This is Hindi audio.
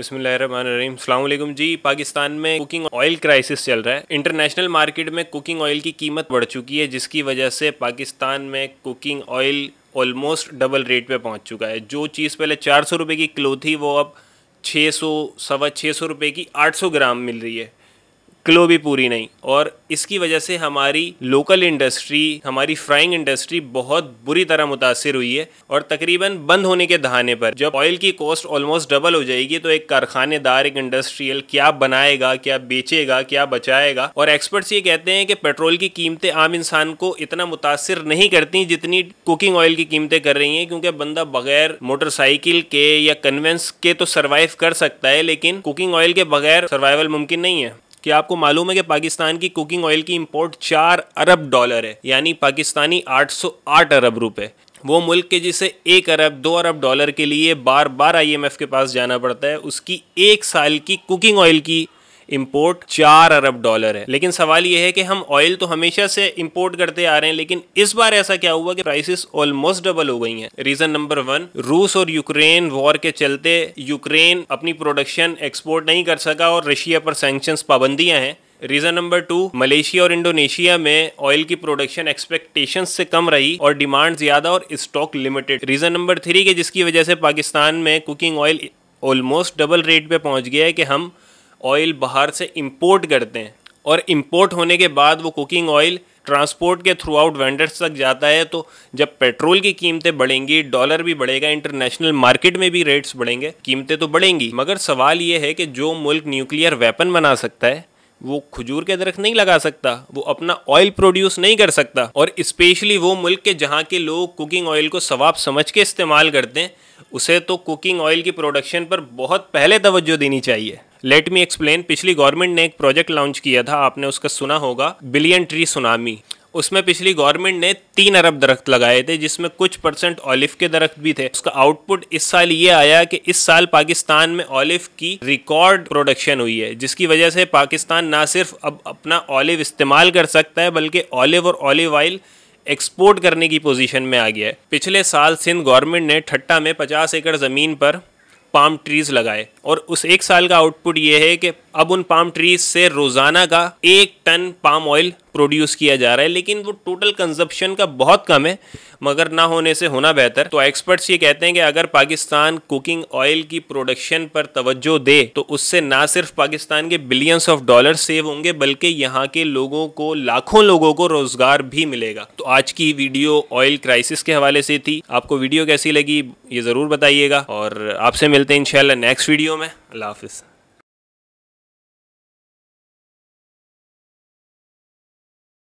बिस्मिल्लाम जी पाकिस्तान में कुकिंग ऑयल क्राइसिस चल रहा है इंटरनेशनल मार्केट में कुकिंग ऑयल की कीमत बढ़ चुकी है जिसकी वजह से पाकिस्तान में cooking oil almost double rate पे पहुंच चुका है जो चीज़ पहले चार सौ रुपये की किलो थी वो अब छः सौ सवा छः सौ रुपये की आठ सौ ग्राम मिल रही है किलो भी पूरी नहीं और इसकी वजह से हमारी लोकल इंडस्ट्री हमारी फ्राइंग इंडस्ट्री बहुत बुरी तरह मुतासर हुई है और तकरीबन बंद होने के दहाने पर जब ऑयल की कॉस्ट ऑलमोस्ट डबल हो जाएगी तो एक कारखानेदार एक इंडस्ट्रियल क्या बनाएगा क्या बेचेगा क्या बचाएगा और एक्सपर्ट्स ये कहते हैं कि पेट्रोल की कीमतें आम इंसान को इतना मुतासर नहीं करती जितनी कुकिंग ऑयल की कीमतें कर रही हैं क्योंकि बंदा बगैर मोटरसाइकिल के या कन्वेंस के तो सर्वाइव कर सकता है लेकिन कुकिंग ऑयल के बगैर सर्वाइवल मुमकिन नहीं है कि आपको मालूम है कि पाकिस्तान की कुकिंग ऑयल की इम्पोर्ट चार अरब डॉलर है यानी पाकिस्तानी 808 अरब रुपए वो मुल्क के जिसे एक अरब दो अरब डॉलर के लिए बार बार आईएमएफ के पास जाना पड़ता है उसकी एक साल की कुकिंग ऑयल की इम्पोर्ट चार अरब डॉलर है लेकिन सवाल यह है कि हम ऑयल तो हमेशा से इम्पोर्ट करते आ रहे हैं लेकिन इस बार ऐसा क्या हुआ कि प्राइसेस ऑलमोस्ट डबल हो गई हैं रीजन नंबर वन रूस और यूक्रेन वॉर के चलते यूक्रेन अपनी प्रोडक्शन एक्सपोर्ट नहीं कर सका और रशिया पर सेंक्शन पाबंदियां हैं रीजन नंबर टू मलेशिया और इंडोनेशिया में ऑयल की प्रोडक्शन एक्सपेक्टेशन से कम रही और डिमांड ज्यादा और stock limited reason number three के जिसकी वजह से पाकिस्तान में cooking oil almost double rate पे पहुंच गया है कि हम ऑयल बाहर से इम्पोर्ट करते हैं और इम्पोर्ट होने के बाद वो कुकिंग ऑयल ट्रांसपोर्ट के थ्रू आउट वेंडर्स तक जाता है तो जब पेट्रोल की कीमतें बढ़ेंगी डॉलर भी बढ़ेगा इंटरनेशनल मार्केट में भी रेट्स बढ़ेंगे कीमतें तो बढ़ेंगी मगर सवाल ये है कि जो मुल्क न्यूक्लियर वेपन बना सकता है वो खजूर के दरख्त नहीं लगा सकता वो अपना ऑयल प्रोड्यूस नहीं कर सकता और स्पेशली वो मुल्क के जहाँ के लोग कुकिंग ऑयल को सवाब समझ के इस्तेमाल करते हैं उसे तो कुकिंग ऑयल की प्रोडक्शन पर बहुत पहले तवज्जो देनी चाहिए लेट मी एक्सप्लेन पिछली गवर्नमेंट ने एक प्रोजेक्ट लॉन्च किया था आपने उसका सुना होगा बिलियन ट्री सुनामी उसमें पिछली गवर्नमेंट ने तीन अरब दरख्त लगाए थे जिसमें कुछ परसेंट ऑलिव के दरख्त भी थे उसका आउटपुट इस साल ये आया कि इस साल पाकिस्तान में ऑलिव की रिकॉर्ड प्रोडक्शन हुई है जिसकी वजह से पाकिस्तान ना सिर्फ अब अपना ऑलिव इस्तेमाल कर सकता है बल्कि ऑलिव और ऑलिव ऑयल एक्सपोर्ट करने की पोजिशन में आ गया है पिछले साल सिंध गवर्नमेंट ने ठट्टा में पचास एकड़ ज़मीन पर पाम ट्रीज़ लगाए और उस एक साल का आउटपुट ये है कि अब उन पाम ट्रीज से रोज़ाना का एक टन पाम ऑयल प्रोड्यूस किया जा रहा है लेकिन वो टोटल कंजप्शन का बहुत कम है मगर ना होने से होना बेहतर तो एक्सपर्ट्स ये कहते हैं कि अगर पाकिस्तान कुकिंग ऑयल की प्रोडक्शन पर तवज्जो दे तो उससे ना सिर्फ पाकिस्तान के बिलियंस ऑफ डॉलर सेव होंगे बल्कि यहाँ के लोगों को लाखों लोगों को रोजगार भी मिलेगा तो आज की वीडियो ऑयल क्राइसिस के हवाले से थी आपको वीडियो कैसी लगी ये ज़रूर बताइएगा और आपसे मिलते हैं इंशाल्लाह नेक्स्ट वीडियो में अल्लाह हाफिज़